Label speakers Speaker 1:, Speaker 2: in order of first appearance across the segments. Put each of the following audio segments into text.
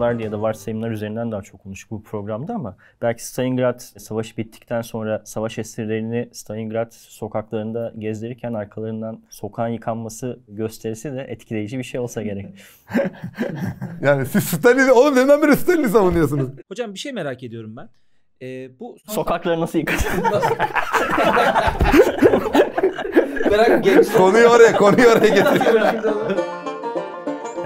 Speaker 1: varsalardı ya da varsayımlar üzerinden daha çok konuştuk bu programda ama belki Stalingrad savaşı bittikten sonra savaş esirlerini Stalingrad sokaklarında gezdirirken arkalarından sokağın yıkanması gösterisi de etkileyici bir şey olsa gerek. yani siz Stalin'i oğlum neden beri Stalin'i savunuyorsunuz. Hocam bir şey merak ediyorum ben. Ee, bu
Speaker 2: sokakları nasıl yıkadın?
Speaker 1: Merak genç. Konuyu oraya, konuyu oraya getir.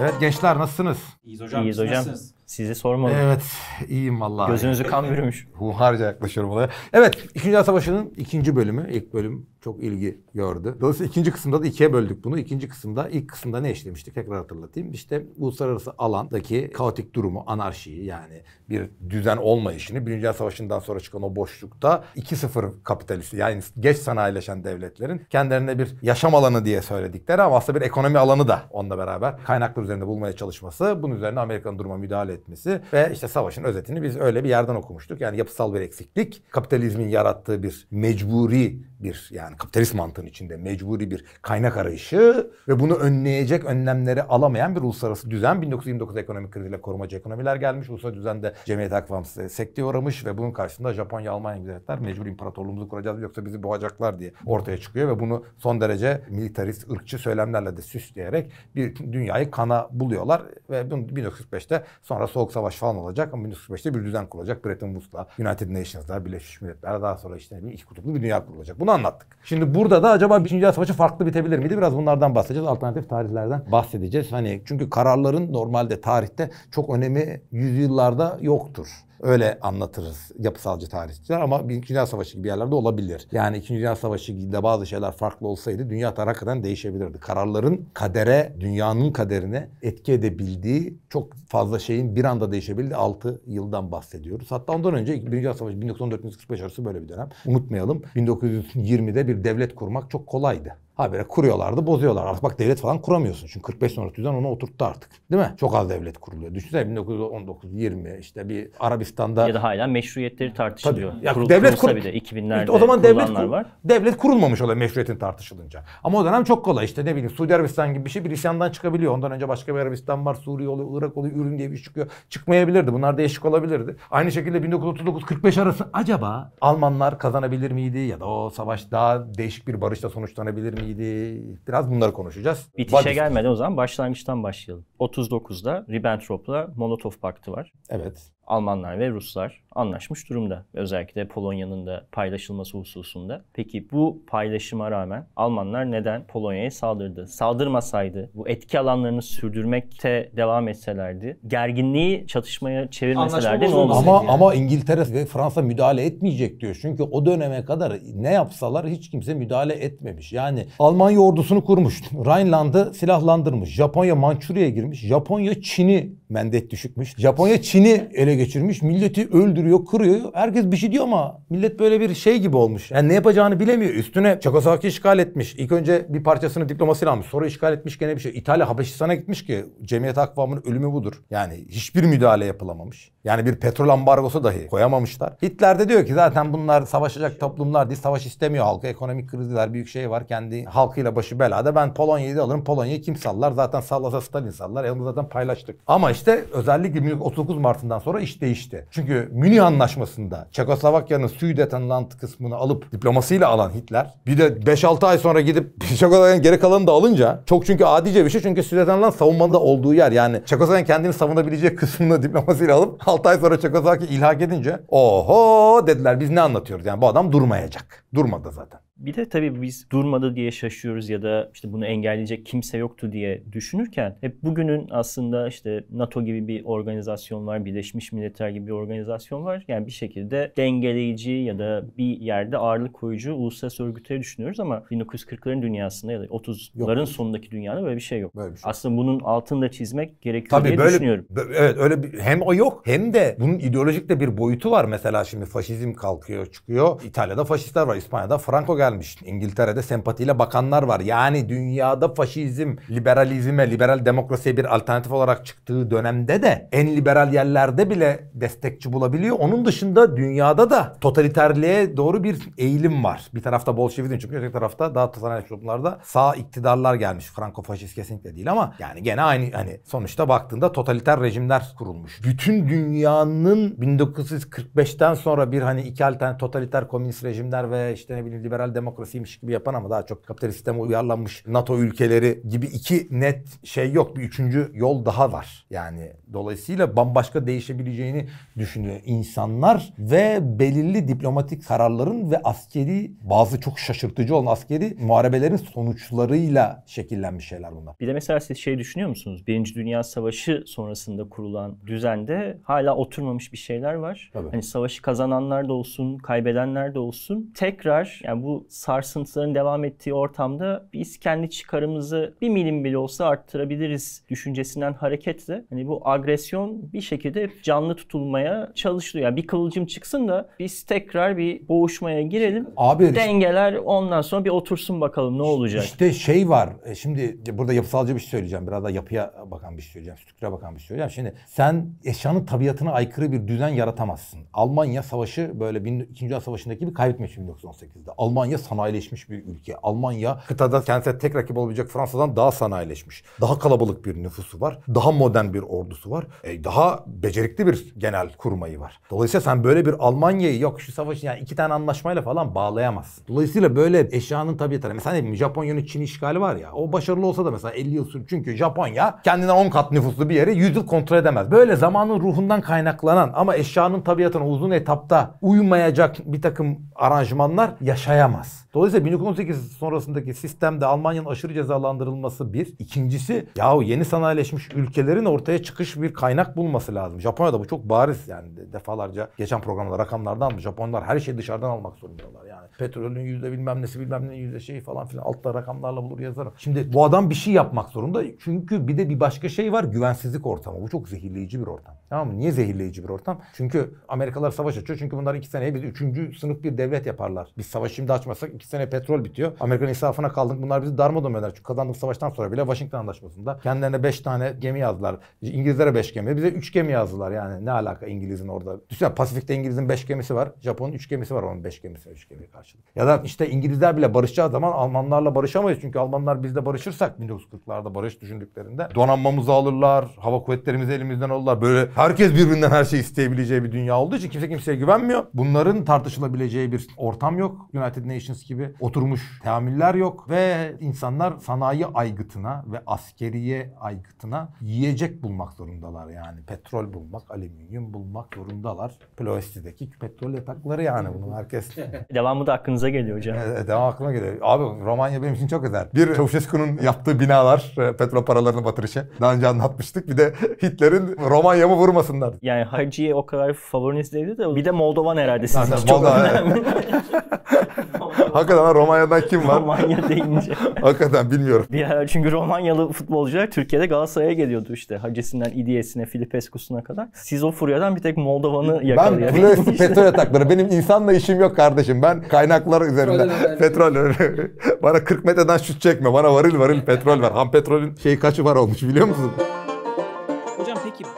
Speaker 2: Evet gençler nasılsınız? İyiyiz hocam. İyiyiz hocam. Nasılsınız? Sizi sormadım. Evet iyiyim vallahi. Gözünüzü kan bürümüş. Hunharca yaklaşıyorum olaya. Evet 2. Dünya Savaşı'nın ikinci bölümü, ilk bölüm çok ilgi gördü. Dolayısıyla ikinci kısımda da ikiye böldük bunu. İkinci kısımda ilk kısımda ne işlemiştik tekrar hatırlatayım. İşte uluslararası alandaki kaotik durumu, anarşiyi yani bir düzen olmayışını Birinci Dünya Savaşı'ndan sonra çıkan o boşlukta 2-0 kapitalist yani geç sanayileşen devletlerin kendilerine bir yaşam alanı diye söyledikleri ama aslında bir ekonomi alanı da onunla beraber kaynaklar üzerinde bulmaya çalışması, bunun üzerine Amerikan duruma müdahale etmesi ve işte savaşın özetini biz öyle bir yerden okumuştuk. Yani yapısal bir eksiklik, kapitalizmin yarattığı bir mecburi bir yani kapitalist mantığın içinde mecburi bir kaynak arayışı ve bunu önleyecek önlemleri alamayan bir uluslararası düzen 1929 ekonomik kriziyle korumacı ekonomiler gelmiş. Uluslararası düzende cemiyet akvamsı sekteye uğramış ve bunun karşısında Japonya, Almanya gibi devletler mecbur imparatorluğumuzu kuracağız yoksa bizi boğacaklar diye ortaya çıkıyor ve bunu son derece militarist, ırkçı söylemlerle de süsleyerek bir dünyayı kana buluyorlar ve 1945'te sonra soğuk savaş falan olacak ama 1945'te bir düzen kurulacak. Bretton Woods'la, United Nations'la, Birleşmiş Milletler daha sonra işte iki kutuplu bir dünya kurulacak. Buna bunu anlattık. Şimdi burada da acaba 3. Dünya Savaşı farklı bitebilir miydi? Biraz bunlardan bahsedeceğiz. Alternatif tarihlerden bahsedeceğiz. Hani çünkü kararların normalde tarihte çok önemi yüzyıllarda yoktur. Öyle anlatırız yapısalcı tarihçiler ama Birinci Dünya Savaşı gibi yerlerde olabilir. Yani İkinci Dünya Savaşı gibi de bazı şeyler farklı olsaydı dünya hakikaten değişebilirdi. Kararların kadere, dünyanın kaderine etki edebildiği çok fazla şeyin bir anda değişebildiği 6 yıldan bahsediyoruz. Hatta ondan önce Birinci Dünya Savaşı 1914-1945 arası böyle bir dönem. Unutmayalım 1920'de bir devlet kurmak çok kolaydı. Habire kuruyorlardı, bozuyorlar. Artık bak devlet falan kuramıyorsun. Çünkü 45 sonrası düzen onu oturttu artık. Değil mi? Çok az devlet kuruluyor. Düşünsene 1919 20 işte bir Arabistan'da ya da hala meşruiyetleri tartışılıyor. Tabii. Ya Kurul, devlet kur... bile 2000'lerde işte o zaman devlet kur... var. Devlet kurulmamış oluyor meşruiyetin tartışılınca. Ama o dönem çok kolay işte ne bileyim Suudi Arabistan gibi bir şey bir isyandan çıkabiliyor. Ondan önce başka bir Arabistan var, Suriye oluyor, Irak oluyor, Ürün diye bir şey çıkıyor. Çıkmayabilirdi. Bunlar değişik olabilirdi. Aynı şekilde 1939-45 arası acaba Almanlar kazanabilir miydi ya da o savaş daha değişik bir barışla sonuçlanabilir miydi? miydi?
Speaker 1: Biraz bunları konuşacağız. Bitişe Badis. gelmeden o zaman başlangıçtan başlayalım. 39'da Ribbentrop'la Molotov Paktı var. Evet. Almanlar ve Ruslar anlaşmış durumda. Özellikle Polonya'nın da paylaşılması hususunda. Peki bu paylaşıma rağmen Almanlar neden Polonya'ya saldırdı? Saldırmasaydı, bu etki alanlarını sürdürmekte devam etselerdi, gerginliği çatışmaya çevirmeselerdi ne olurdu? Ama, ama
Speaker 2: İngiltere ve Fransa müdahale etmeyecek diyor. Çünkü o döneme kadar ne yapsalar hiç kimse müdahale etmemiş. Yani Almanya ordusunu kurmuş. Rheinland'ı silahlandırmış. Japonya Mançurya'ya girmiş. Japonya Çin'i mendet düşükmüş. Japonya Çin'i ele geçirmiş. Milleti öldürüyor, kırıyor. Herkes bir şey diyor ama millet böyle bir şey gibi olmuş. Yani ne yapacağını bilemiyor. Üstüne Çekoslovakya işgal etmiş. İlk önce bir parçasını diplomasıyla almış. Sonra işgal etmiş gene bir şey. İtalya Habeşistan'a gitmiş ki Cemiyet Akvamı'nın ölümü budur. Yani hiçbir müdahale yapılamamış. Yani bir petrol ambargosu dahi koyamamışlar. Hitler de diyor ki zaten bunlar savaşacak toplumlar değil. Savaş istemiyor halkı. Ekonomik krizler büyük şey var. Kendi halkıyla başı belada. Ben Polonya'yı da alırım. Polonya'yı kim sallar? Zaten sallasa Stalin sallar. E zaten paylaştık. Ama işte işte özellikle 39 Mart'ından sonra iş değişti. Çünkü Münih Anlaşması'nda Çekoslovakya'nın Sudetenland kısmını alıp diplomasıyla alan Hitler bir de 5-6 ay sonra gidip Çekoslovakya'nın geri kalanını da alınca çok çünkü adice bir şey çünkü Sudetenland savunmada olduğu yer yani Çekoslovakya kendini savunabileceği kısmını diplomasıyla alıp 6 ay sonra Çekoslovakya ilhak edince oho dediler biz ne anlatıyoruz yani bu adam durmayacak. Durmadı zaten.
Speaker 1: Bir de tabii biz durmadı diye şaşıyoruz ya da işte bunu engelleyecek kimse yoktu diye düşünürken hep bugünün aslında işte NATO gibi bir organizasyon var, Birleşmiş Milletler gibi bir organizasyon var. Yani bir şekilde dengeleyici ya da bir yerde ağırlık koyucu uluslararası örgütleri düşünüyoruz ama 1940'ların dünyasında ya da 30'ların yok. sonundaki dünyada böyle bir şey yok. Böyle bir şey. Aslında bunun altında çizmek gerekiyor tabii diye böyle, düşünüyorum. Evet öyle bir, hem o yok hem de bunun
Speaker 2: ideolojik de bir boyutu var. Mesela şimdi faşizm kalkıyor çıkıyor. İtalya'da faşistler var, İspanya'da Franco geldi gelmiş. İngiltere'de sempatiyle bakanlar var. Yani dünyada faşizm, liberalizme, liberal demokrasiye bir alternatif olarak çıktığı dönemde de en liberal yerlerde bile destekçi bulabiliyor. Onun dışında dünyada da totaliterliğe doğru bir eğilim var. Bir tarafta Bolşevizm çünkü öteki tarafta daha totaliter gruplarda sağ iktidarlar gelmiş. Franco faşist kesinlikle değil ama yani gene aynı hani sonuçta baktığında totaliter rejimler kurulmuş. Bütün dünyanın 1945'ten sonra bir hani iki alternatif totaliter komünist rejimler ve işte ne bileyim liberal demokrasiymiş gibi yapan ama daha çok kapitalist sisteme uyarlanmış NATO ülkeleri gibi iki net şey yok. Bir üçüncü yol daha var. Yani dolayısıyla bambaşka değişebileceğini düşünüyor insanlar ve belirli
Speaker 1: diplomatik kararların ve askeri bazı çok şaşırtıcı olan askeri muharebelerin sonuçlarıyla şekillenmiş şeyler bunlar. Bir de mesela siz şey düşünüyor musunuz? Birinci Dünya Savaşı sonrasında kurulan düzende hala oturmamış bir şeyler var. Tabii. Hani savaşı kazananlar da olsun, kaybedenler de olsun. Tekrar yani bu sarsıntıların devam ettiği ortamda biz kendi çıkarımızı bir milim bile olsa arttırabiliriz düşüncesinden hareketle hani bu agresyon bir şekilde canlı tutulmaya çalışılıyor. Yani bir kılıcım çıksın da biz tekrar bir boğuşmaya girelim. Abi dengeler ondan sonra bir otursun bakalım ne olacak. İşte
Speaker 2: şey var. E, şimdi burada yapısalcı bir şey söyleyeceğim. Biraz da yapıya bakan bir şey söyleyeceğim. Stüktüre bakan bir şey söyleyeceğim. Şimdi sen eşyanın tabiatına aykırı bir düzen yaratamazsın. Almanya Savaşı böyle 2. Dünya Savaşı'ndaki gibi kaybetmiş 1918'de. Almanya Almanya sanayileşmiş bir ülke. Almanya kıtada kendisine tek rakip olabilecek Fransa'dan daha sanayileşmiş. Daha kalabalık bir nüfusu var. Daha modern bir ordusu var. E, daha becerikli bir genel kurmayı var. Dolayısıyla sen böyle bir Almanya'yı yok şu savaşın yani iki tane anlaşmayla falan bağlayamazsın. Dolayısıyla böyle eşyanın tabiatına mesela ne bileyim Japonya'nın Çin işgali var ya o başarılı olsa da mesela 50 yıl sür. Çünkü Japonya kendine 10 kat nüfuslu bir yeri 100 yıl kontrol edemez. Böyle zamanın ruhundan kaynaklanan ama eşyanın tabiatına uzun etapta uymayacak bir takım aranjmanlar yaşayamaz yapamaz. Dolayısıyla 1918 sonrasındaki sistemde Almanya'nın aşırı cezalandırılması bir. İkincisi yahu yeni sanayileşmiş ülkelerin ortaya çıkış bir kaynak bulması lazım. Japonya'da bu çok bariz yani defalarca geçen programda rakamlardan Japonlar her şeyi dışarıdan almak zorundalar yani. Petrolün yüzde bilmem nesi bilmem ne yüzde şeyi falan filan altta rakamlarla bulur yazarım. Şimdi bu adam bir şey yapmak zorunda çünkü bir de bir başka şey var güvensizlik ortamı. Bu çok zehirleyici bir ortam. Tamam mı? Niye zehirleyici bir ortam? Çünkü Amerikalılar savaş açıyor. Çünkü bunlar iki seneye biz üçüncü sınıf bir devlet yaparlar. Biz savaşı şimdi açmasak iki sene petrol bitiyor. Amerika'nın israfına kaldık. Bunlar bizi darmadağın eder. Çünkü kazandık savaştan sonra bile Washington Anlaşması'nda kendilerine beş tane gemi yazdılar. İngilizlere beş gemi. Bize üç gemi yazdılar yani. Ne alaka İngiliz'in orada? Düşünsene Pasifik'te İngiliz'in beş gemisi var. Japon'un üç gemisi var. Onun beş gemisi üç gemi karşılık. Ya da işte İngilizler bile barışacağı zaman Almanlarla barışamayız. Çünkü Almanlar bizle barışırsak 1940'larda barış düşündüklerinde donanmamızı alırlar. Hava kuvvetlerimizi elimizden alırlar. Böyle Herkes birbirinden her şeyi isteyebileceği bir dünya olduğu için kimse kimseye güvenmiyor. Bunların tartışılabileceği bir ortam yok. United Nations gibi oturmuş teamüller yok ve insanlar sanayi aygıtına ve askeriye aygıtına yiyecek bulmak zorundalar yani. Petrol bulmak, alüminyum bulmak zorundalar. Ploesti'deki petrol yatakları yani bunun
Speaker 1: herkes. Devamı da aklınıza geliyor hocam. E, devam aklıma geliyor. Abi Romanya benim için çok özel. Bir
Speaker 2: Çavuşescu'nun yaptığı binalar, e, petrol paralarını batırışı. Daha önce anlatmıştık.
Speaker 1: Bir de Hitler'in Romanya' mı vur vurmasınlar. Yani Hacı'yı o kadar favoriniz değildi de bir de Moldovan herhalde sizin Zaten çok Moldova, önemli. Hakikaten Romanya'dan kim var? Romanya deyince. Hakikaten bilmiyorum. Bir çünkü Romanyalı futbolcular Türkiye'de Galatasaray'a geliyordu işte. Hacesinden İdiye'sine, Filipescu'suna kadar. Siz o furyadan bir tek Moldovan'ı yakalayarak. Ben Flores petrol
Speaker 2: yatakları. Benim insanla işim yok kardeşim. Ben kaynaklar üzerinden. petrol. bana 40 metreden şut çekme. Bana varil varil petrol ver. Ham petrolün şey kaçı var olmuş biliyor musun?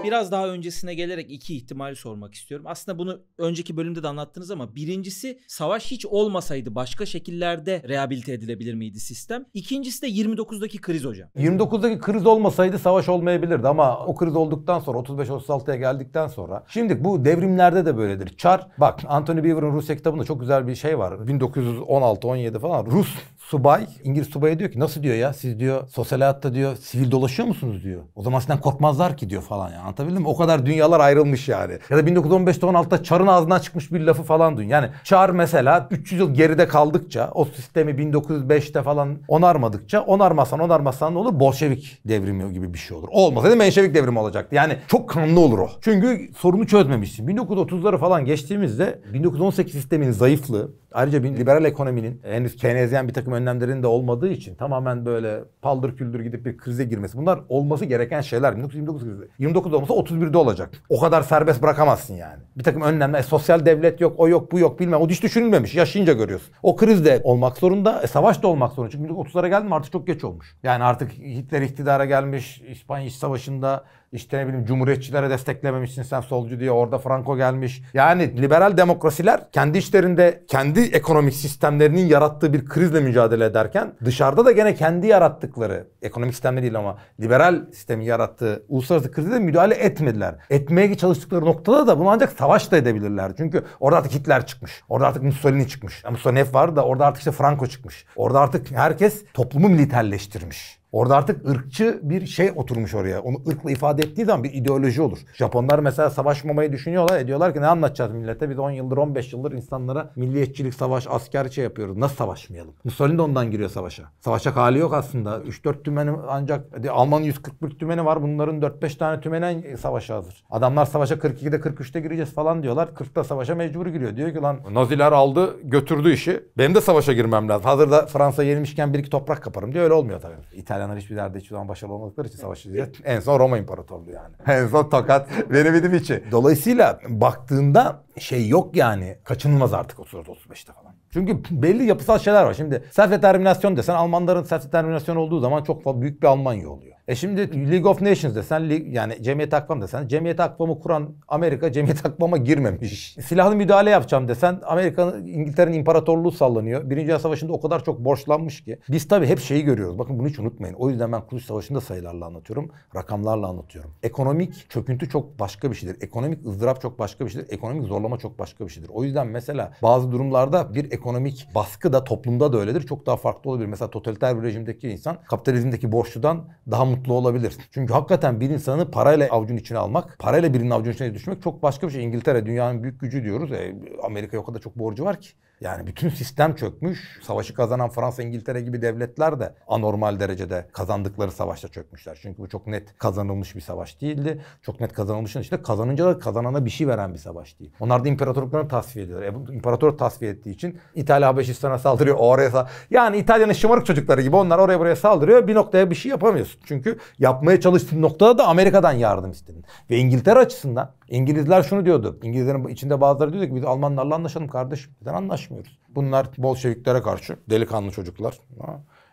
Speaker 1: biraz daha öncesine gelerek iki ihtimali sormak istiyorum. Aslında bunu önceki bölümde de anlattınız ama birincisi savaş hiç olmasaydı başka şekillerde rehabilite edilebilir miydi sistem? İkincisi de 29'daki kriz hocam.
Speaker 2: 29'daki kriz olmasaydı savaş olmayabilirdi ama o kriz olduktan sonra 35-36'ya geldikten sonra. Şimdi bu devrimlerde de böyledir. Çar bak Anthony Beaver'ın Rusya kitabında çok güzel bir şey var. 1916-17 falan Rus subay İngiliz subaya diyor ki nasıl diyor ya siz diyor sosyal hayatta diyor sivil dolaşıyor musunuz diyor. O zaman sizden korkmazlar ki diyor falan ya yani. anlatabildim mi? O kadar dünyalar ayrılmış yani. Ya da 1915'te 16'da Çar'ın ağzından çıkmış bir lafı falan duyun. Yani Çar mesela 300 yıl geride kaldıkça o sistemi 1905'te falan onarmadıkça onarmasan onarmasan ne olur? Bolşevik devrimi gibi bir şey olur. Olmasaydı Menşevik devrimi olacaktı. Yani çok kanlı olur o. Çünkü sorunu çözmemişsin. 1930'ları falan geçtiğimizde 1918 sisteminin zayıflığı ayrıca liberal ekonominin henüz Keynesyen bir takım önlemlerin de olmadığı için tamamen böyle paldır küldür gidip bir krize girmesi. Bunlar olması gereken şeyler. 1929 krizi. 29 olmasa 31'de olacak. O kadar serbest bırakamazsın yani. Bir takım önlemler. E, sosyal devlet yok, o yok, bu yok bilmem. O hiç düşünülmemiş. Yaşayınca görüyorsun. O kriz de olmak zorunda. E, savaş da olmak zorunda. Çünkü 1930'lara geldim artık çok geç olmuş. Yani artık Hitler iktidara gelmiş. İspanya İç Savaşı'nda işte ne bileyim cumhuriyetçilere desteklememişsin sen solcu diye orada Franco gelmiş. Yani liberal demokrasiler kendi işlerinde kendi ekonomik sistemlerinin yarattığı bir krizle mücadele ederken dışarıda da gene kendi yarattıkları ekonomik sistemde değil ama liberal sistemin yarattığı uluslararası krize de müdahale etmediler. Etmeye çalıştıkları noktada da bunu ancak savaşla edebilirler. Çünkü orada artık Hitler çıkmış. Orada artık Mussolini çıkmış. Yani Mussolini hep vardı da orada artık işte Franco çıkmış. Orada artık herkes toplumu militerleştirmiş. Orada artık ırkçı bir şey oturmuş oraya. Onu ırkla ifade ettiği zaman bir ideoloji olur. Japonlar mesela savaşmamayı düşünüyorlar. diyorlar ki ne anlatacağız millete? Biz 10 yıldır 15 yıldır insanlara milliyetçilik, savaş, asker şey yapıyoruz. Nasıl savaşmayalım? Mussolini de ondan giriyor savaşa. Savaşacak hali yok aslında. 3-4 tümeni ancak Alman'ın 141 tümeni var. Bunların 4-5 tane tümenen savaşa hazır. Adamlar savaşa 42'de 43'te gireceğiz falan diyorlar. 40'ta savaşa mecbur giriyor. Diyor ki lan Naziler aldı götürdü işi. Benim de savaşa girmem lazım. Hazırda Fransa yenilmişken bir iki toprak kaparım diyor. Öyle olmuyor tabii. İtalya İtalyanlar hiçbir derde hiçbir zaman başarılı olmadıkları için savaş En son Roma İmparatorluğu yani. En son tokat veremedim içi. Dolayısıyla baktığında şey yok yani kaçınılmaz artık 30, 35te falan. Çünkü belli yapısal şeyler var. Şimdi self-determinasyon desen Almanların self-determinasyon olduğu zaman çok büyük bir Almanya oluyor. E şimdi League of Nations desen yani Cemiyet Akbam desen Cemiyet Akbam'ı kuran Amerika Cemiyet Akbam'a girmemiş. Silahlı müdahale yapacağım desen Amerika'nın İngiltere'nin imparatorluğu sallanıyor. Birinci Dünya Savaşı'nda o kadar çok borçlanmış ki. Biz tabii hep şeyi görüyoruz. Bakın bunu hiç unutmayın. O yüzden ben Kudüs Savaşı'nda sayılarla anlatıyorum. Rakamlarla anlatıyorum. Ekonomik çöküntü çok başka bir şeydir. Ekonomik ızdırap çok başka bir şeydir. Ekonomik zorlama çok başka bir şeydir. O yüzden mesela bazı durumlarda bir ekonomik baskı da toplumda da öyledir. Çok daha farklı olabilir. Mesela totaliter bir rejimdeki insan kapitalizmdeki borçludan daha mutlu olabilir. Çünkü hakikaten bir insanı parayla avucun içine almak, parayla birinin avucun içine düşmek çok başka bir şey. İngiltere dünyanın büyük gücü diyoruz. E, Amerika'ya o kadar çok borcu var ki. Yani bütün sistem çökmüş. Savaşı kazanan Fransa, İngiltere gibi devletler de anormal derecede kazandıkları savaşta çökmüşler. Çünkü bu çok net kazanılmış bir savaş değildi. Çok net kazanılmışın işte kazanınca da kazanana bir şey veren bir savaş değil. Onlar da imparatorluklarını tasfiye ediyorlar. E, imparator tasfiye ettiği için İtalya Habeşistan'a saldırıyor. O oraya saldırıyor. Yani İtalya'nın şımarık çocukları gibi onlar oraya buraya saldırıyor. Bir noktaya bir şey yapamıyorsun. Çünkü yapmaya çalıştığın noktada da Amerika'dan yardım istedin. Ve İngiltere açısından İngilizler şunu diyordu. İngilizlerin içinde bazıları diyordu ki biz Almanlarla anlaşalım kardeşim. Neden anlaşmıyoruz? Bunlar Bolşeviklere karşı delikanlı çocuklar.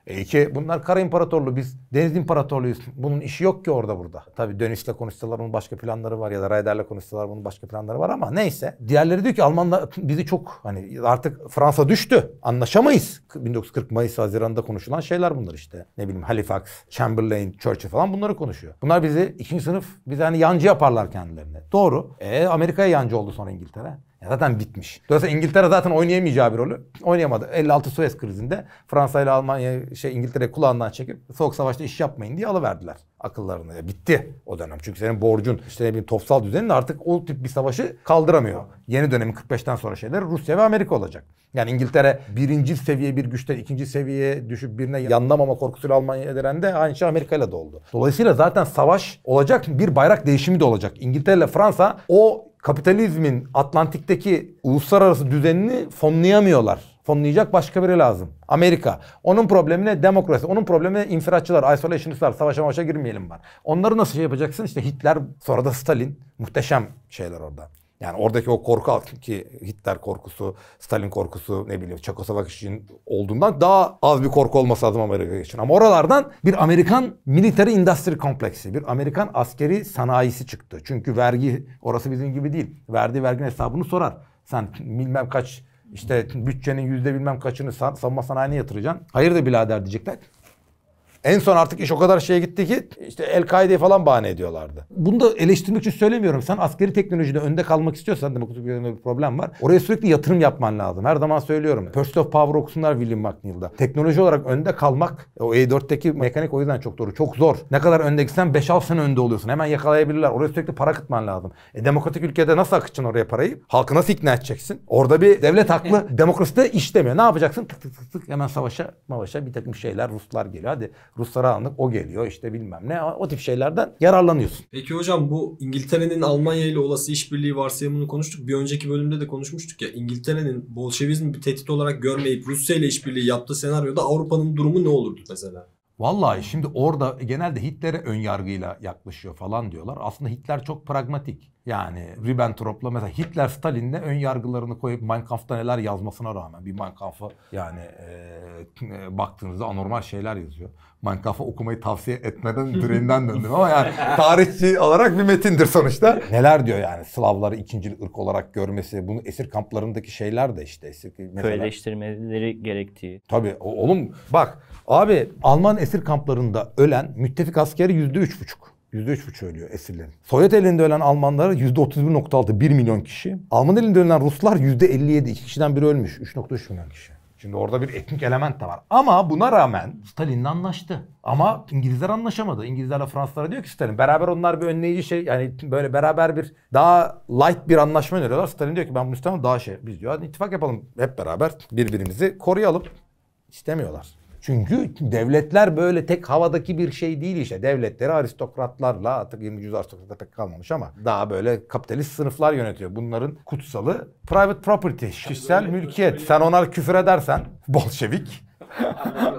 Speaker 2: E ki bunlar kara imparatorluğu biz deniz imparatorluğuyuz. Bunun işi yok ki orada burada. Tabi dönüşle konuşsalar bunun başka planları var ya da Raider'le konuşsalar bunun başka planları var ama neyse. Diğerleri diyor ki Almanlar bizi çok hani artık Fransa düştü. Anlaşamayız. 1940 Mayıs Haziran'da konuşulan şeyler bunlar işte. Ne bileyim Halifax, Chamberlain, Churchill falan bunları konuşuyor. Bunlar bizi ikinci sınıf bizi hani yancı yaparlar kendilerine. Doğru. E Amerika'ya yancı oldu sonra İngiltere. Ya zaten bitmiş. Dolayısıyla İngiltere zaten oynayamayacağı bir rolü oynayamadı. 56 Suez krizinde Fransa ile Almanya şey İngiltere kulağından çekip soğuk savaşta iş yapmayın diye alıverdiler akıllarını. Ya bitti o dönem. Çünkü senin borcun işte ne bileyim topsal düzenin artık o tip bir savaşı kaldıramıyor. Yeni dönemin 45'ten sonra şeyler Rusya ve Amerika olacak. Yani İngiltere birinci seviye bir güçten ikinci seviyeye düşüp birine yanlamama korkusuyla Almanya'ya denen de aynı şey Amerika ile de oldu. Dolayısıyla zaten savaş olacak bir bayrak değişimi de olacak. İngiltere ile Fransa o kapitalizmin Atlantik'teki uluslararası düzenini fonlayamıyorlar. Fonlayacak başka biri lazım. Amerika. Onun problemi ne? Demokrasi. Onun problemi infiratçılar, isolationistler, savaşa savaşa girmeyelim var. Onları nasıl şey yapacaksın? İşte Hitler, sonra da Stalin. Muhteşem şeyler orada. Yani oradaki o korku ki Hitler korkusu, Stalin korkusu ne bileyim Çekoslovak için olduğundan daha az bir korku olması lazım Amerika için. Ama oralardan bir Amerikan military industry kompleksi, bir Amerikan askeri sanayisi çıktı. Çünkü vergi orası bizim gibi değil. Verdiği verginin hesabını sorar. Sen bilmem kaç işte bütçenin yüzde bilmem kaçını savunma sanayine yatıracaksın. Hayır da birader diyecekler. En son artık iş o kadar şeye gitti ki işte El-Kaide'yi falan bahane ediyorlardı. Bunu da eleştirmek için söylemiyorum. Sen askeri teknolojide önde kalmak istiyorsan demokratik bir problem var. Oraya sürekli yatırım yapman lazım. Her zaman söylüyorum. First of Power okusunlar William McNeil'da. Teknoloji olarak önde kalmak o E4'teki mekanik o yüzden çok doğru. Çok zor. Ne kadar önde gitsen 5-6 sene önde oluyorsun. Hemen yakalayabilirler. Oraya sürekli para kıtman lazım. E, demokratik ülkede nasıl akıtacaksın oraya parayı? Halkı nasıl ikna edeceksin? Orada bir devlet haklı demokraside işlemiyor. Ne yapacaksın? Tık tık tık tık hemen savaşa, savaşa bir takım şeyler Ruslar geliyor. Hadi Ruslara anlık o geliyor işte bilmem ne o tip şeylerden yararlanıyorsun.
Speaker 1: Peki hocam bu İngiltere'nin Almanya ile olası işbirliği varsayımını konuştuk. Bir önceki bölümde de konuşmuştuk ya İngiltere'nin Bolşevizmi bir tehdit olarak görmeyip Rusya ile işbirliği yaptığı senaryoda Avrupa'nın durumu ne olurdu mesela?
Speaker 2: Vallahi şimdi orada genelde Hitler'e ön yargıyla yaklaşıyor falan diyorlar. Aslında Hitler çok pragmatik. Yani Ribbentrop'la mesela Hitler Stalin'le ön yargılarını koyup Mein Kampf'ta neler yazmasına rağmen bir Mein Kampf'a yani e, e, baktığınızda anormal şeyler yazıyor. Mein Kampf'ı okumayı tavsiye etmeden direğinden döndüm ama yani tarihçi olarak bir metindir sonuçta. Neler diyor yani Slavları ikinci ırk olarak görmesi, bunu esir kamplarındaki şeyler de işte
Speaker 1: esir mesela. Köyleştirmeleri gerektiği.
Speaker 2: Tabii oğlum bak abi Alman esir kamplarında ölen müttefik askeri yüzde üç buçuk. Yüzde üç %3,5 ölüyor esirlerin. Sovyet elinde ölen Almanlar %31,6 bir milyon kişi. Alman elinde ölen Ruslar yüzde elli yedi iki kişiden biri ölmüş üç 3,3 milyon kişi. Şimdi orada bir etnik element de var. Ama buna rağmen Stalin'le anlaştı. Ama İngilizler anlaşamadı. İngilizlerle Fransızlara diyor ki Stalin beraber onlar bir önleyici şey yani böyle beraber bir daha light bir anlaşma öneriyorlar. Stalin diyor ki ben bunu istemem daha şey. Biz diyor hadi ittifak yapalım hep beraber birbirimizi koruyalım. istemiyorlar. Çünkü devletler böyle tek havadaki bir şey değil işte. Devletleri aristokratlarla artık 20. yüzyıl aristokratlar pek kalmamış ama daha böyle kapitalist sınıflar yönetiyor. Bunların kutsalı private property, kişisel mülkiyet. Sen ona küfür edersen Bolşevik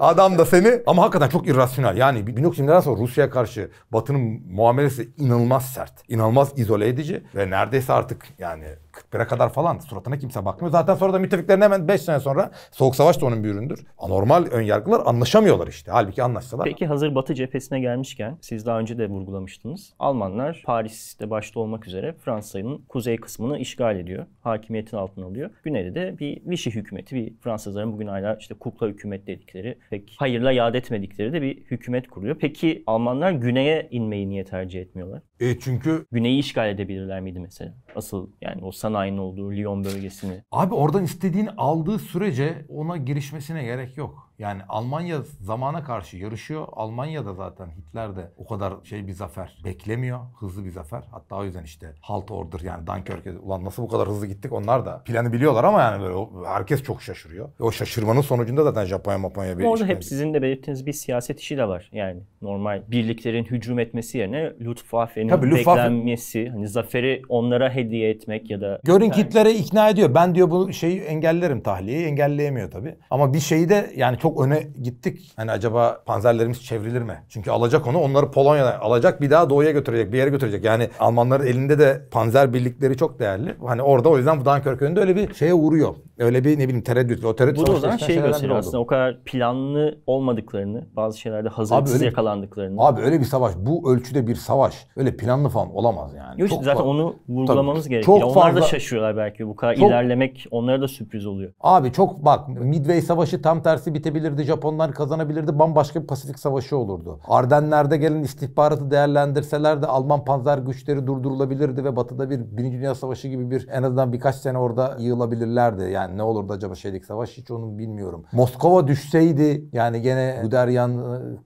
Speaker 2: Adam da seni ama hakikaten çok irrasyonel. Yani 1920'den sonra Rusya'ya karşı Batı'nın muamelesi inanılmaz sert. inanılmaz izole edici ve neredeyse artık yani 41'e kadar falan suratına kimse bakmıyor. Zaten sonra da müttefiklerin hemen 5 sene sonra Soğuk Savaş da onun bir üründür. Anormal önyargılar anlaşamıyorlar işte. Halbuki anlaşsalar. Peki
Speaker 1: hazır Batı cephesine gelmişken siz daha önce de vurgulamıştınız. Almanlar Paris'te başta olmak üzere Fransa'nın kuzey kısmını işgal ediyor. Hakimiyetin altına alıyor. Güneyde de bir Vichy hükümeti, bir Fransızların bugün hala işte kukla hükümet dedikleri, pek hayırla yad etmedikleri de bir hükümet kuruyor. Peki Almanlar güneye inmeyi niye tercih etmiyorlar? E çünkü... Güneyi işgal edebilirler miydi mesela? Asıl yani o sana sanayinin olduğu Lyon bölgesini.
Speaker 2: Abi oradan istediğini aldığı sürece ona girişmesine gerek
Speaker 1: yok. Yani Almanya zamana karşı yarışıyor.
Speaker 2: Almanya da zaten Hitler de o kadar şey bir zafer beklemiyor. Hızlı bir zafer. Hatta o yüzden işte halt order yani Dunkirk'e ulan nasıl bu kadar hızlı gittik onlar da planı biliyorlar ama yani böyle herkes çok şaşırıyor. o şaşırmanın sonucunda zaten Japonya Maponya bir Orada şey hep
Speaker 1: sizin de belirttiğiniz bir siyaset işi de var. Yani normal birliklerin hücum etmesi yerine Luftwaffe'nin beklenmesi, hani zaferi onlara hediye etmek ya da... Görün
Speaker 2: Hitler'e ikna ediyor. Ben diyor bu şeyi engellerim tahliyeyi. Engelleyemiyor tabii. Ama bir şeyi de yani çok çok öne gittik. Hani acaba panzerlerimiz çevrilir mi? Çünkü alacak onu onları Polonya'dan alacak bir daha doğuya götürecek bir yere götürecek. Yani Almanların elinde de panzer birlikleri çok değerli. Hani orada o yüzden Dunkirk önünde öyle bir şeye uğruyor. Öyle bir ne bileyim tereddüt. O tereddüt Bu da o zaman şey gösteriyor aslında
Speaker 1: o kadar planlı olmadıklarını bazı şeylerde hazırlıksız abi öyle, yakalandıklarını. Abi öyle bir
Speaker 2: savaş bu ölçüde bir savaş öyle planlı falan olamaz yani. Yok çok zaten onu vurgulamamız tabii, gerekiyor. Çok Onlar fazla, da şaşırıyorlar
Speaker 1: belki bu kadar çok, ilerlemek onlara da sürpriz oluyor.
Speaker 2: Abi çok bak Midway Savaşı tam tersi bitebilir kazanabilirdi, Japonlar kazanabilirdi. Bambaşka bir Pasifik Savaşı olurdu. Ardenler'de gelen istihbaratı değerlendirseler de Alman panzer güçleri durdurulabilirdi ve Batı'da bir Birinci Dünya Savaşı gibi bir en azından birkaç sene orada yığılabilirlerdi. Yani ne olurdu acaba şeylik savaş hiç onu bilmiyorum. Moskova düşseydi yani gene Guderyan e,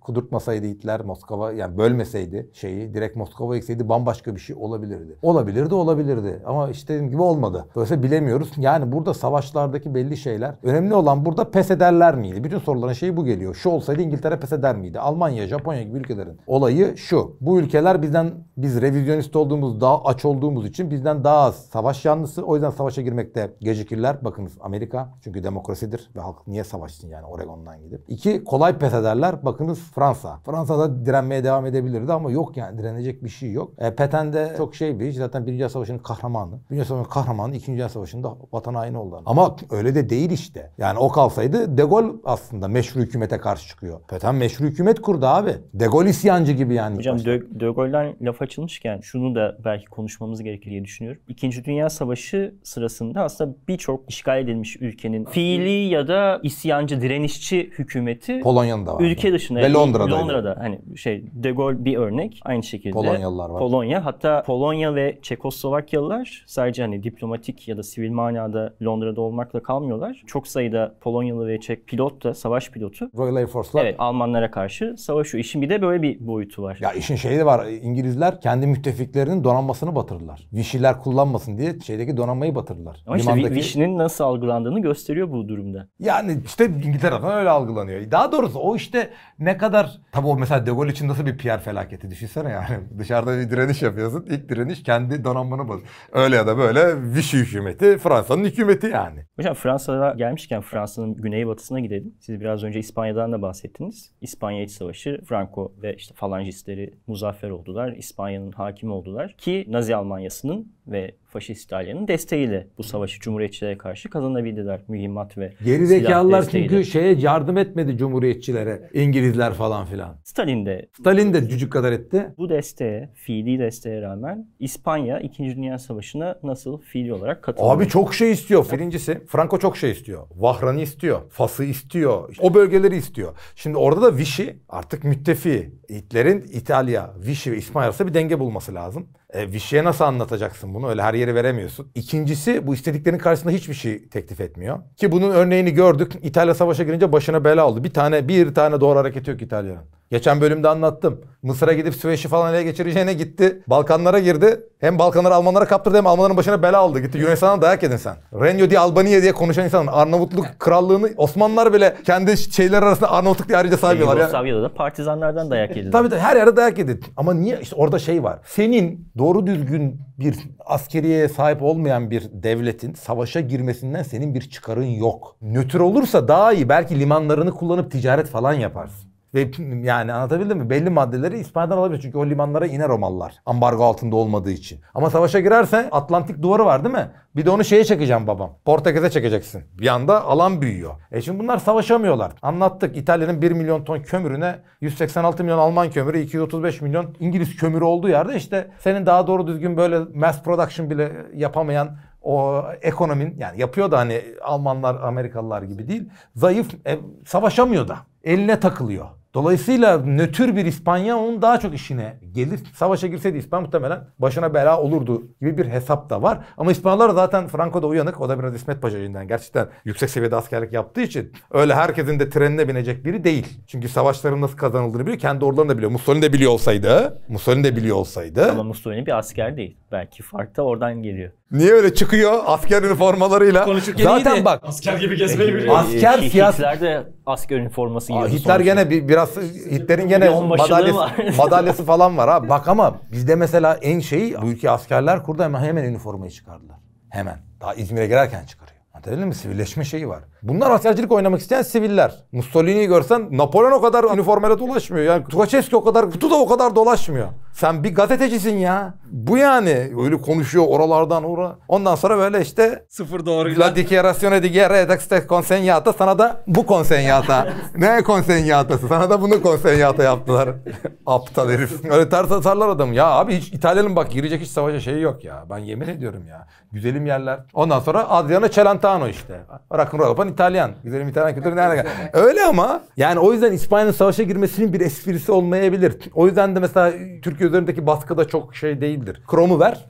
Speaker 2: kudurtmasaydı Hitler Moskova yani bölmeseydi şeyi direkt Moskova ekseydi bambaşka bir şey olabilirdi. Olabilirdi olabilirdi ama işte dediğim gibi olmadı. Dolayısıyla bilemiyoruz. Yani burada savaşlardaki belli şeyler önemli olan burada pes ederler miydi? Bütün sorulan şey bu geliyor. Şu olsaydı İngiltere pes eder miydi? Almanya, Japonya gibi ülkelerin olayı şu. Bu ülkeler bizden biz revizyonist olduğumuz, daha aç olduğumuz için bizden daha az savaş yanlısı. O yüzden savaşa girmekte gecikirler. Bakınız Amerika çünkü demokrasidir ve halk niye savaşsın yani Oregon'dan gidip. İki kolay pes ederler. Bakınız Fransa. Fransa'da direnmeye devam edebilirdi ama yok yani direnecek bir şey yok. E, Peten de çok şey bir zaten Birinci Dünya Savaşı'nın kahramanı. Birinci Dünya Savaşı'nın kahramanı, İkinci Dünya Savaşı'nda vatan haini oldu. Ama öyle de değil işte. Yani o kalsaydı De Gaulle aslında aslında meşru hükümete karşı çıkıyor. Pöten meşru hükümet
Speaker 1: kurdu abi. De Gaulle isyancı gibi yani. Hocam De, De Gaulle'den laf açılmışken şunu da belki konuşmamız gerekir diye düşünüyorum. İkinci Dünya Savaşı sırasında aslında birçok işgal edilmiş ülkenin fiili ya da isyancı, direnişçi hükümeti Polonya'da var. Ülke dışında. Ve Londra'da. Londra'da hani şey De Gaulle bir örnek. Aynı şekilde Polonyalılar var. Polonya hatta Polonya ve Çekoslovakyalılar sadece hani diplomatik ya da sivil manada Londra'da olmakla kalmıyorlar. Çok sayıda Polonyalı ve Çek pilot da savaş pilotu. Royal Air Force'la. Evet Almanlara karşı savaşıyor. İşin bir de böyle bir boyutu var. Ya işin şeyi de
Speaker 2: var. İngilizler kendi müttefiklerinin donanmasını batırdılar. Vişiler kullanmasın diye şeydeki donanmayı batırdılar. Ama işte Vişinin
Speaker 1: nasıl algılandığını gösteriyor bu durumda.
Speaker 2: Yani işte İngiltere'den öyle algılanıyor. Daha doğrusu o işte ne kadar... Tabii o mesela De Gaulle için nasıl bir PR felaketi düşünsene yani. Dışarıda bir direniş yapıyorsun. İlk direniş kendi
Speaker 1: donanmanı batır. Öyle ya da böyle Vichy hükümeti Fransa'nın hükümeti yani. Hocam Fransa'ya gelmişken Fransa'nın güneybatısına gidelim. Siz biraz önce İspanya'dan da bahsettiniz. İspanya İç Savaşı Franco ve işte Falangistleri muzaffer oldular. İspanya'nın hakimi oldular ki Nazi Almanyası'nın ve faşist İtalya'nın desteğiyle bu savaşı Cumhuriyetçilere karşı kazanabildiler mühimmat ve Geri zekalılar çünkü
Speaker 2: şeye yardım etmedi Cumhuriyetçilere İngilizler falan filan.
Speaker 1: Stalin de Stalin de cücük kadar etti. Bu desteğe, fiili desteğe rağmen İspanya 2. Dünya Savaşı'na nasıl fiili olarak katıldı? Abi çok şey istiyor. Birincisi Franco çok şey
Speaker 2: istiyor. Vahran'ı istiyor. Fas'ı istiyor. o bölgeleri istiyor. Şimdi orada da Vichy artık müttefi. Hitler'in İtalya, Vichy ve İspanya arasında bir denge bulması lazım. E, Vişe'ye nasıl anlatacaksın bunu? Öyle her yeri veremiyorsun. İkincisi bu istediklerin karşısında hiçbir şey teklif etmiyor. Ki bunun örneğini gördük. İtalya savaşa girince başına bela oldu. Bir tane bir tane doğru hareket yok İtalya'nın. Geçen bölümde anlattım. Mısır'a gidip Süveyş'i falan ele geçireceğine gitti. Balkanlara girdi. Hem Balkanları Almanlara kaptırdı hem Almanların başına bela aldı. Gitti Yunanistan'a dayak yedin sen. Renyo diye Albaniye diye konuşan insan, Arnavutluk krallığını Osmanlılar bile kendi şeyler arasında Arnavutluk diye ayrıca saymıyorlar.
Speaker 1: Yugoslavya'da da partizanlardan dayak yedi. Tabii tabii her
Speaker 2: yerde dayak yedi. Ama niye? İşte orada şey var. Senin doğru düzgün bir askeriye sahip olmayan bir devletin savaşa girmesinden senin bir çıkarın yok. Nötr olursa daha iyi. Belki limanlarını kullanıp ticaret falan yaparsın. Ve yani anlatabildim mi? Belli maddeleri İspanya'dan alabilir. Çünkü o limanlara iner Romalılar. Ambargo altında olmadığı için. Ama savaşa girerse Atlantik duvarı var değil mi? Bir de onu şeye çekeceğim babam. Portekiz'e çekeceksin. Bir anda alan büyüyor. E şimdi bunlar savaşamıyorlar. Anlattık İtalya'nın 1 milyon ton kömürüne 186 milyon Alman kömürü, 235 milyon İngiliz kömürü olduğu yerde işte senin daha doğru düzgün böyle mass production bile yapamayan o ekonomin yani yapıyor da hani Almanlar Amerikalılar gibi değil. Zayıf e, savaşamıyor da. Eline takılıyor. Dolayısıyla nötr bir İspanya onun daha çok işine gelir. Savaşa girseydi İspanya muhtemelen başına bela olurdu gibi bir hesap da var. Ama İspanyollar zaten Franco da uyanık. O da biraz İsmet Paşa Paşa'yından gerçekten yüksek seviyede askerlik yaptığı için öyle herkesin de trenine binecek biri değil. Çünkü savaşların nasıl kazanıldığını biliyor. Kendi ordularını da biliyor. Mussolini de biliyor olsaydı. Mussolini de biliyor olsaydı. Ama Mussolini bir asker değil.
Speaker 1: Belki fark da oradan geliyor.
Speaker 2: Niye öyle çıkıyor asker üniformalarıyla? Konuşurken Zaten iyiydi. bak. Asker gibi gezmeyi biliyor. Ee, asker siyasi... Hitler
Speaker 1: de asker üniforması giyiyor. Hitler sonuçta. gene bir, biraz Hitler'in
Speaker 2: gene o madalyası, madalyası falan var ha. Bak ama bizde mesela en şeyi bu ülke askerler kurdu hemen hemen üniformayı çıkardılar. Hemen. Daha İzmir'e girerken çıkarıyor. Anlatabildim mi? Sivilleşme şeyi var. Bunlar askercilik oynamak isteyen siviller. Mussolini'yi görsen Napolyon o kadar üniformayla dolaşmıyor. Yani Tukaçevski o kadar kutu da o kadar dolaşmıyor. Sen bir gazetecisin ya. Bu yani öyle konuşuyor oralardan ora. Ondan sonra böyle işte sıfır doğru. La dichiarazione di guerra ed exte konsenyata sana da bu konsenyata. ne konsenyatası? Sana da bunu konsenyata yaptılar. Aptal herif. Öyle tar tarlar adam Ya abi hiç İtalya'nın bak girecek hiç savaşa şey yok ya. Ben yemin ediyorum ya. Güzelim yerler. Ondan sonra Adriano Celentano işte. Rock'n'roll yapan İtalyan. Güzelim İtalyan kültürü nerede? Öyle ama yani o yüzden İspanya'nın savaşa girmesinin bir esprisi olmayabilir. O yüzden de mesela Türkiye üzerindeki baskı da çok şey değil gidebilir. Chrome'u ver.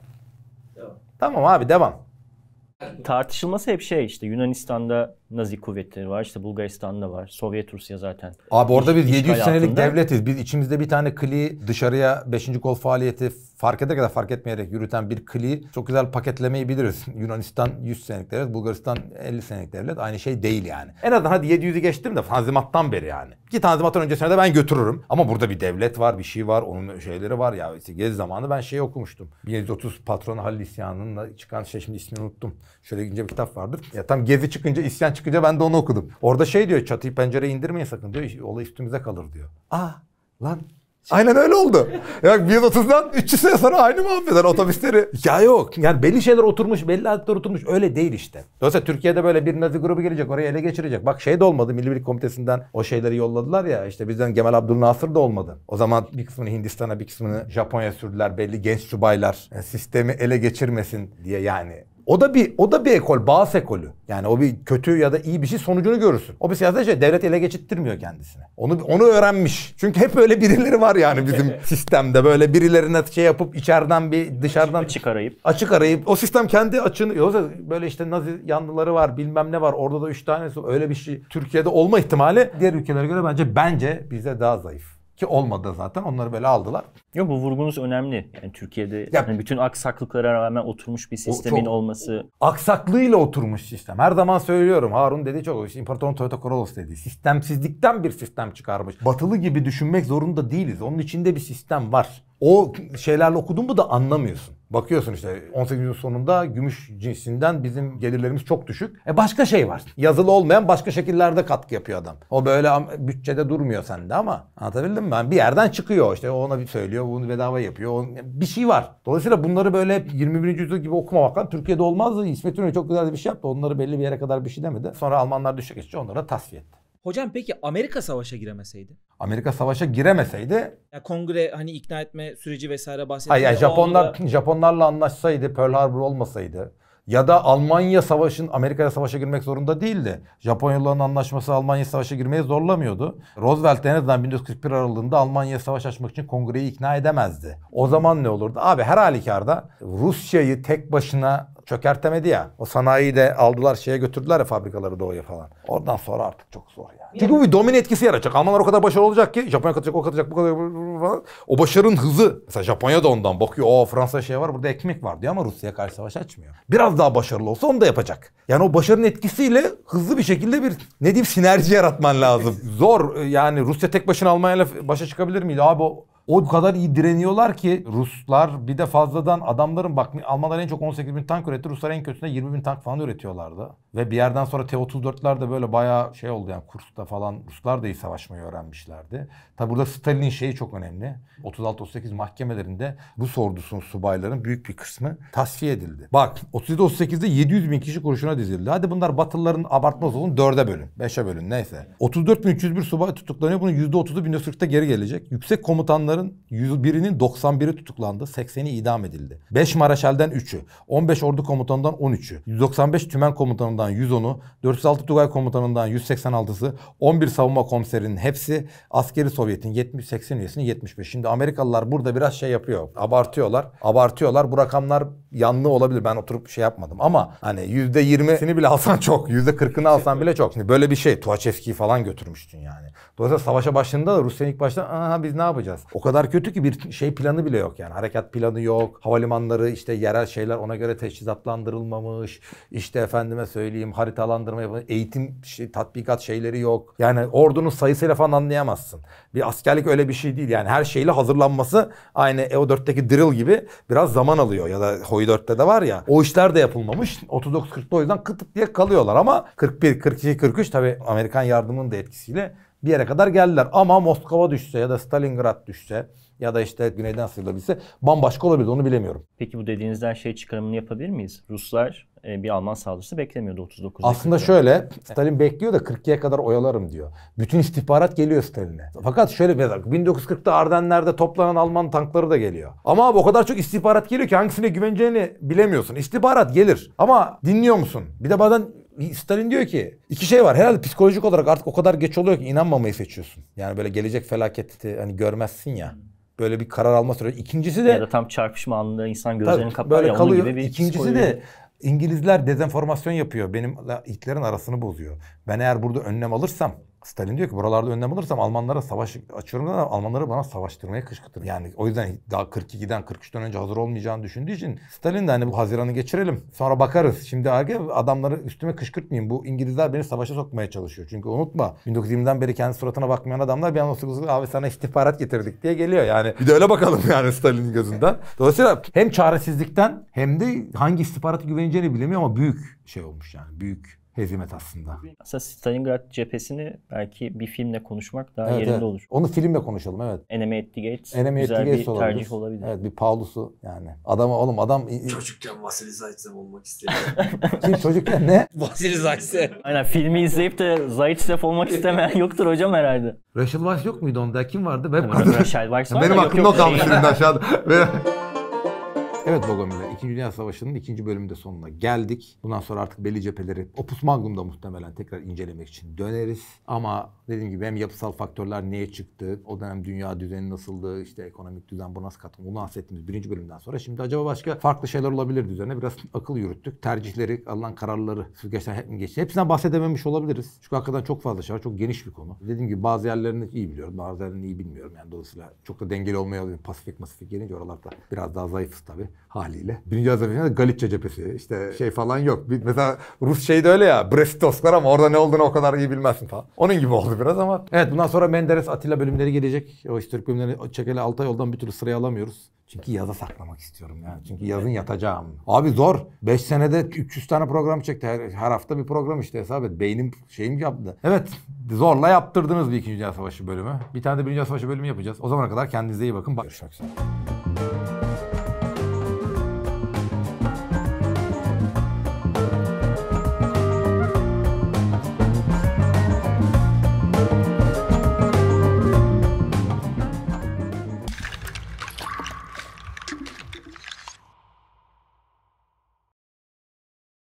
Speaker 2: Tamam abi devam.
Speaker 1: Tartışılması hep şey işte Yunanistan'da Nazi kuvvetleri var. İşte Bulgaristan'da var. Sovyet Rusya zaten. Abi orada biz 700 hayatında. senelik devletiz.
Speaker 2: Biz içimizde bir tane kli dışarıya 5. kol faaliyeti fark eder kadar fark etmeyerek yürüten bir kli çok güzel paketlemeyi biliriz. Yunanistan 100 senelik devlet, Bulgaristan 50 senelik devlet. Aynı şey değil yani. En azından hadi 700'ü geçtim de Tanzimat'tan beri yani. Ki Tanzimat'tan öncesine de ben götürürüm. Ama burada bir devlet var, bir şey var. Onun şeyleri var ya. İşte gezi zamanı ben şey okumuştum. 1730 patronu Halil İsyanı'nın çıkan şey şimdi ismini unuttum. Şöyle ince bir kitap vardır. Ya tam gezi çıkınca, isyan çıkınca ben de onu okudum. Orada şey diyor, çatıyı pencereyi indirmeyin sakın diyor. Olay üstümüze kalır diyor. Aa lan Aynen öyle oldu. Ya 130'dan 300 sene sonra aynı muhabbetler otobüsleri. Ya yok. Yani belli şeyler oturmuş, belli adetler oturmuş. Öyle değil işte. Dolayısıyla Türkiye'de böyle bir nazi grubu gelecek, orayı ele geçirecek. Bak şey de olmadı. Milli Birlik Komitesi'nden o şeyleri yolladılar ya. işte bizden Kemal Abdülnasır da olmadı. O zaman bir kısmını Hindistan'a, bir kısmını Japonya sürdüler. Belli genç subaylar yani sistemi ele geçirmesin diye yani. O da bir o da bir ekol, Bağız ekolü. Yani o bir kötü ya da iyi bir şey sonucunu görürsün. O bir siyaset şey devlet ele geçittirmiyor kendisine. Onu onu öğrenmiş. Çünkü hep öyle birileri var yani bizim sistemde böyle birilerine şey yapıp içeriden bir dışarıdan açık, açık arayıp açık arayıp o sistem kendi açığını yoksa böyle işte Nazi yanlıları var, bilmem ne var. Orada da 3 tanesi öyle bir şey Türkiye'de olma ihtimali diğer ülkelere göre bence bence bize daha zayıf.
Speaker 1: Ki olmadı zaten. Onları böyle aldılar. Yo bu vurgunuz önemli. Yani Türkiye'de ya, hani bütün aksaklıklara rağmen oturmuş bir sistemin çok, olması. Aksaklığıyla
Speaker 2: oturmuş sistem.
Speaker 1: Her zaman söylüyorum. Harun
Speaker 2: dedi çok işte İmparatorun Toyota Corollos dedi. Sistemsizlikten bir sistem çıkarmış. Batılı gibi düşünmek zorunda değiliz. Onun içinde bir sistem var. O şeylerle okudun mu da anlamıyorsun. Bakıyorsun işte 18. yüzyıl sonunda gümüş cinsinden bizim gelirlerimiz çok düşük. E başka şey var. Yazılı olmayan başka şekillerde katkı yapıyor adam. O böyle bütçede durmuyor sende ama anlatabildim mi? bir yerden çıkıyor işte ona bir söylüyor bunu bedava yapıyor. Bir şey var. Dolayısıyla bunları böyle 21. yüzyıl gibi okumamak lazım. Türkiye'de olmazdı. İsmet İnönü çok güzel bir şey yaptı. Onları belli bir yere kadar bir şey demedi. Sonra Almanlar düşe geçince onlara tasfiye etti.
Speaker 1: Hocam peki Amerika savaşa giremeseydi?
Speaker 2: Amerika savaşa giremeseydi.
Speaker 1: Ya kongre hani ikna etme süreci vesaire bahsetti. Hayır, ya Japonlar anda...
Speaker 2: Japonlarla anlaşsaydı, Pearl Harbor olmasaydı ya da Almanya savaşın Amerika'ya savaşa girmek zorunda değildi. Japonyalıların anlaşması Almanya savaşa girmeye zorlamıyordu. Roosevelt en azından 1941 aralığında Almanya savaş açmak için kongreyi ikna edemezdi. O zaman ne olurdu? Abi her halükarda Rusya'yı tek başına çökertemedi ya. O sanayiyi de aldılar şeye götürdüler ya fabrikaları doğuya falan. Oradan sonra artık çok zor ya. Yani. Çünkü bu bir domine etkisi yaratacak. Almanlar o kadar başarılı olacak ki Japonya katacak, o katacak, bu kadar falan. O başarının hızı. Mesela Japonya da ondan bakıyor. O Fransa şey var burada ekmek var diyor ama Rusya karşı savaş açmıyor. Biraz daha başarılı olsa onu da yapacak. Yani o başarının etkisiyle hızlı bir şekilde bir ne diyeyim sinerji yaratman lazım. Zor ee, yani Rusya tek başına Almanya'yla başa çıkabilir miydi? Abi o o kadar iyi direniyorlar ki Ruslar bir de fazladan adamların bak Almanlar en çok 18 bin tank üretti. Ruslar en kötüsünde 20 bin tank falan üretiyorlardı. Ve bir yerden sonra T-34'ler de böyle bayağı şey oldu yani kursta falan Ruslar da iyi savaşmayı öğrenmişlerdi. Tabi burada Stalin'in şeyi çok önemli. 36-38 mahkemelerinde Rus ordusunun subayların büyük bir kısmı tasfiye edildi. Bak 37-38'de 700 bin kişi kurşuna dizildi. Hadi bunlar Batılıların abartmaz olun 4'e bölün 5'e bölün neyse. 34.301 subay tutuklanıyor. Bunun %30'u 1940'ta geri gelecek. Yüksek komutanlar komutanların 101'inin 91'i tutuklandı, 80'i idam edildi. 5 Maraşal'den 3'ü, 15 Ordu Komutanı'ndan 13'ü, 195 Tümen Komutanı'ndan 110'u, 406 Tugay Komutanı'ndan 186'sı, 11 Savunma Komiserinin hepsi askeri Sovyet'in 70-80 üyesinin 75. Şimdi Amerikalılar burada biraz şey yapıyor, abartıyorlar. Abartıyorlar. Bu rakamlar yanlı olabilir. Ben oturup şey yapmadım ama hani %20'sini bile alsan çok, %40'ını alsan bile çok. Şimdi böyle bir şey Tuhaçevski'yi falan götürmüştün yani. Dolayısıyla savaşa başladığında da Rusya'nın ilk başta aha biz ne yapacağız? O kadar kötü ki bir şey planı bile yok yani. Harekat planı yok. Havalimanları işte yerel şeyler ona göre teçhizatlandırılmamış. İşte efendime söyleyeyim haritalandırma yapılmış. Eğitim şey, tatbikat şeyleri yok. Yani ordunun sayısıyla falan anlayamazsın. Bir askerlik öyle bir şey değil. Yani her şeyle hazırlanması aynı EO4'teki drill gibi biraz zaman alıyor. Ya da HOI4'te de var ya. O işler de yapılmamış. 39-40'da o yüzden kıtıp diye kalıyorlar ama 41, 42, 43 tabii Amerikan yardımının da etkisiyle bir yere kadar geldiler. Ama Moskova düşse ya da
Speaker 1: Stalingrad düşse ya da işte güneyden sıyrılabilse bambaşka olabilir onu bilemiyorum. Peki bu dediğinizden şey çıkarımını yapabilir miyiz? Ruslar e, bir Alman saldırısı beklemiyordu 39 Aslında 40'da. şöyle Stalin
Speaker 2: bekliyor da 42'ye kadar oyalarım diyor. Bütün istihbarat geliyor Stalin'e. Fakat şöyle bir 1940'ta Ardenler'de toplanan Alman tankları da geliyor. Ama abi o kadar çok istihbarat geliyor ki hangisine güveneceğini bilemiyorsun. İstihbarat gelir ama dinliyor musun? Bir de bazen Stalin diyor ki iki şey var. Herhalde psikolojik olarak artık o kadar geç oluyor ki inanmamayı seçiyorsun. Yani böyle gelecek felaketi hani görmezsin ya. Böyle bir karar alma süreci. İkincisi de ya da tam çarpışma anında insan gözlerini kapar böyle ya kalıyor. onun gibi bir İkincisi psikoloji... de İngilizler dezenformasyon yapıyor. Benim Hitler'in arasını bozuyor. Ben eğer burada önlem alırsam Stalin diyor ki buralarda önlem alırsam Almanlara savaş açıyorum da Almanları bana savaştırmaya kışkırtır. Yani o yüzden daha 42'den 43'ten önce hazır olmayacağını düşündüğü için Stalin de hani bu Haziran'ı geçirelim sonra bakarız. Şimdi adamları üstüme kışkırtmayayım bu İngilizler beni savaşa sokmaya çalışıyor. Çünkü unutma 1920'den beri kendi suratına bakmayan adamlar bir an o abi sana istihbarat getirdik diye geliyor yani. Bir de öyle bakalım yani Stalin'in gözünden. Dolayısıyla hem çaresizlikten hem de hangi istihbaratı güveneceğini bilemiyor ama büyük şey olmuş yani büyük hezimet aslında.
Speaker 1: Aslında Stalingrad cephesini belki bir filmle konuşmak daha evet, yerinde evet.
Speaker 2: olur. Onu filmle konuşalım evet.
Speaker 1: Enemy at the Gates. Enemy Güzel at the bir olabilir. tercih
Speaker 2: olabilir. Evet bir Paulus'u yani. Adam oğlum adam...
Speaker 1: Çocukken Vasily Zaytsev olmak istedim. Kim çocukken ne? Vasily Zaytsev. Aynen filmi izleyip de Zaytsev olmak istemeyen yoktur hocam herhalde. Rachel Weisz yok muydu onda? Kim vardı? Ben Rachel Weisz var Benim aklımda kalmış şimdi aşağıda.
Speaker 2: Evet Bogomile, 2. Dünya Savaşı'nın ikinci bölümünde sonuna geldik. Bundan sonra artık belli cepheleri Opus Magnum'da muhtemelen tekrar incelemek için döneriz. Ama dediğim gibi hem yapısal faktörler neye çıktı, o dönem dünya düzeni nasıldı, işte ekonomik düzen bu nasıl katı, bunu bahsettiğimiz birinci bölümden sonra. Şimdi acaba başka farklı şeyler olabilir üzerine biraz akıl yürüttük. Tercihleri, alınan kararları, süzgeçler geçti. Hepsinden bahsedememiş olabiliriz. Çünkü hakikaten çok fazla şey var, çok geniş bir konu. Dediğim gibi bazı yerlerini iyi biliyorum, bazı yerlerini iyi bilmiyorum. Yani dolayısıyla çok da dengeli olmayabilir. Pasifik masifik gelince oralarda biraz daha zayıfız tabii haliyle. Birinci Azerbaycan'da Galicia cephesi işte şey falan yok. Bir, mesela Rus şey de öyle ya Brestoslar ama orada ne olduğunu o kadar iyi bilmezsin falan. Onun gibi oldu biraz ama. Evet bundan sonra Menderes Atilla bölümleri gelecek. O historik bölümleri çekeli Altay yoldan bir türlü sıraya alamıyoruz. Çünkü yaza saklamak istiyorum yani. Çünkü yazın yatacağım. Abi zor. 5 senede 300 tane program çekti. Her, her hafta bir program işte hesap et. Beynim şeyim yaptı. Evet zorla yaptırdınız bir 2. Dünya Savaşı bölümü. Bir tane de 1. Dünya Savaşı bölümü yapacağız. O zamana kadar kendinize iyi bakın. Bak Görüşmek üzere.